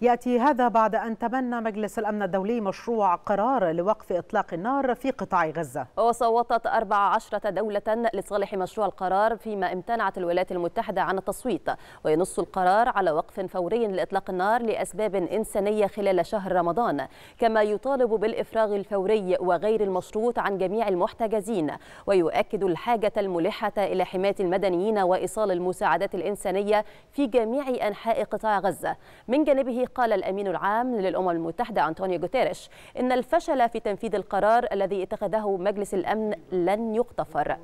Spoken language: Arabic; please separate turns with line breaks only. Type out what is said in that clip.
يأتي هذا بعد أن تبنى مجلس الأمن الدولي مشروع قرار لوقف إطلاق النار في قطاع غزة
وصوتت 14 دولة لصالح مشروع القرار فيما امتنعت الولايات المتحدة عن التصويت وينص القرار على وقف فوري لإطلاق النار لأسباب إنسانية خلال شهر رمضان كما يطالب بالإفراغ الفوري وغير المشروط عن جميع المحتجزين ويؤكد الحاجة الملحة إلى حماية المدنيين وإيصال المساعدات الإنسانية في جميع أنحاء قطاع غزة من جانبه قال الأمين العام للأمم المتحدة أنطونيو غوتيريش إن الفشل في تنفيذ القرار الذي اتخذه مجلس الأمن لن يغتفر.